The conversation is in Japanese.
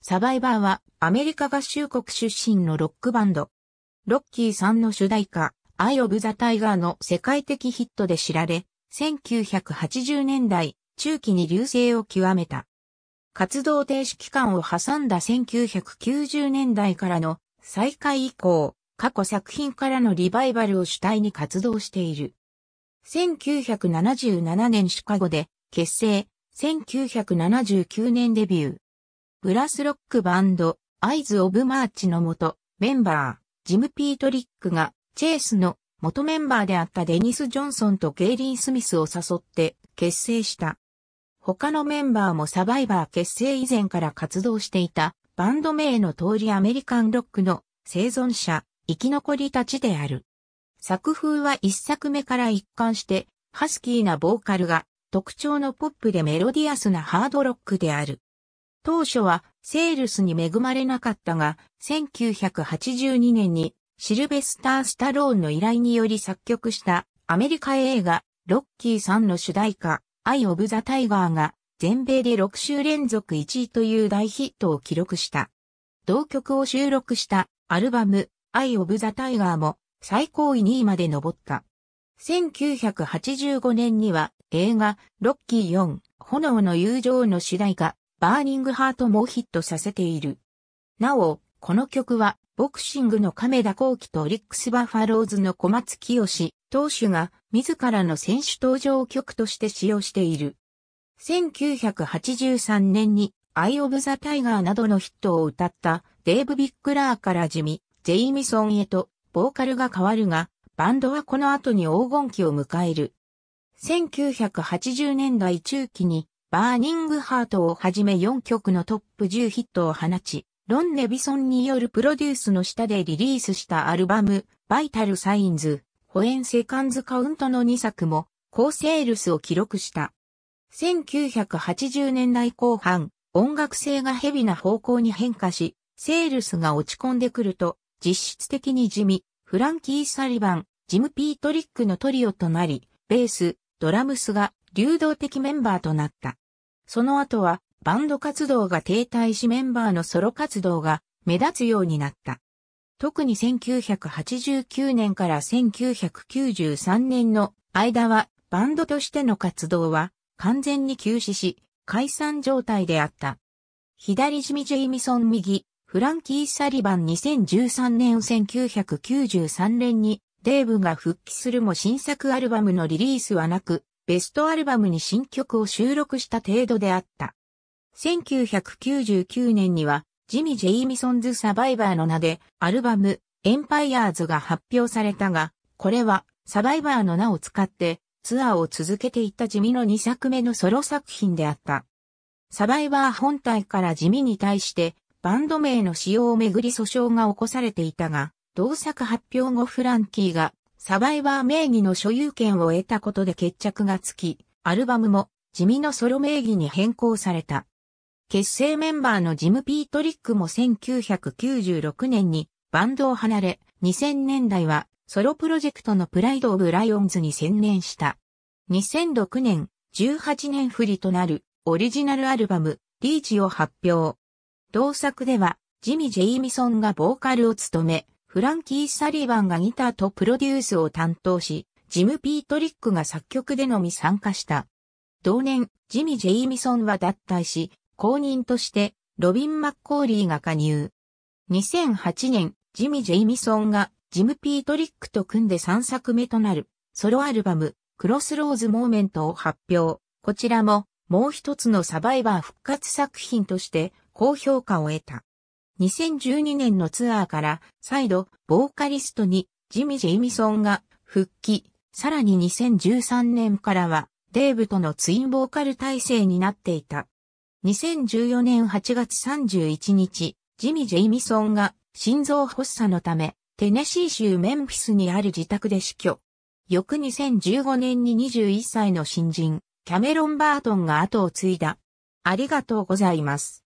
サバイバーはアメリカ合衆国出身のロックバンド。ロッキーさんの主題歌、アイ・オブ・ザ・タイガーの世界的ヒットで知られ、1980年代中期に流星を極めた。活動停止期間を挟んだ1990年代からの再開以降、過去作品からのリバイバルを主体に活動している。1977年シカゴで結成、1979年デビュー。ブラスロックバンド、アイズ・オブ・マーチの元、メンバー、ジム・ピートリックが、チェイスの元メンバーであったデニス・ジョンソンとゲイリー・スミスを誘って結成した。他のメンバーもサバイバー結成以前から活動していた、バンド名の通りアメリカンロックの生存者、生き残りたちである。作風は一作目から一貫して、ハスキーなボーカルが特徴のポップでメロディアスなハードロックである。当初はセールスに恵まれなかったが、1982年にシルベスター・スタローンの依頼により作曲したアメリカ映画ロッキーさんの主題歌アイ・オブ・ザ・タイガーが全米で6週連続1位という大ヒットを記録した。同曲を収録したアルバムアイ・オブ・ザ・タイガーも最高位2位まで上った。1985年には映画ロッキー4炎の友情の主題歌バーニングハートもヒットさせている。なお、この曲は、ボクシングの亀田光輝とオリックスバファローズの小松清投手が自らの選手登場曲として使用している。1983年にアイ・オブ・ザ・タイガーなどのヒットを歌ったデーブ・ビッグラーから地味、ジェイミソンへとボーカルが変わるが、バンドはこの後に黄金期を迎える。1980年代中期にバーニングハートをはじめ4曲のトップ10ヒットを放ち、ロン・ネビソンによるプロデュースの下でリリースしたアルバム、バイタル・サインズ、ホエン・セカンズ・カウントの2作も、高セールスを記録した。1980年代後半、音楽性がヘビな方向に変化し、セールスが落ち込んでくると、実質的に地味、フランキー・サリバン、ジム・ピートリックのトリオとなり、ベース、ドラムスが流動的メンバーとなった。その後はバンド活動が停滞しメンバーのソロ活動が目立つようになった。特に1989年から1993年の間はバンドとしての活動は完全に休止し解散状態であった。左ジミジェイミソン右、フランキー・サリバン2013年1993年にデーブが復帰するも新作アルバムのリリースはなく、ベストアルバムに新曲を収録した程度であった。1999年には、ジミ・ジェイミソンズ・サバイバーの名で、アルバム、エンパイアーズが発表されたが、これは、サバイバーの名を使って、ツアーを続けていったジミの2作目のソロ作品であった。サバイバー本体からジミに対して、バンド名の使用をめぐり訴訟が起こされていたが、同作発表後フランキーがサバイバー名義の所有権を得たことで決着がつき、アルバムも地味のソロ名義に変更された。結成メンバーのジム・ピートリックも1996年にバンドを離れ、2000年代はソロプロジェクトのプライド・オブ・ライオンズに専念した。2006年、18年振りとなるオリジナルアルバム、リーチを発表。同作では、ジミ・ジェイミソンがボーカルを務め、フランキー・サリバンがギターとプロデュースを担当し、ジム・ピートリックが作曲でのみ参加した。同年、ジミ・ジェイミソンは脱退し、公認として、ロビン・マッコーリーが加入。2008年、ジミ・ジェイミソンが、ジム・ピートリックと組んで3作目となる、ソロアルバム、クロスローズ・モーメントを発表。こちらも、もう一つのサバイバー復活作品として、高評価を得た。2012年のツアーから再度ボーカリストにジミジ・イミソンが復帰、さらに2013年からはデーブとのツインボーカル体制になっていた。2014年8月31日、ジミジ・イミソンが心臓発作のためテネシー州メンフィスにある自宅で死去。翌2015年に21歳の新人、キャメロン・バートンが後を継いだ。ありがとうございます。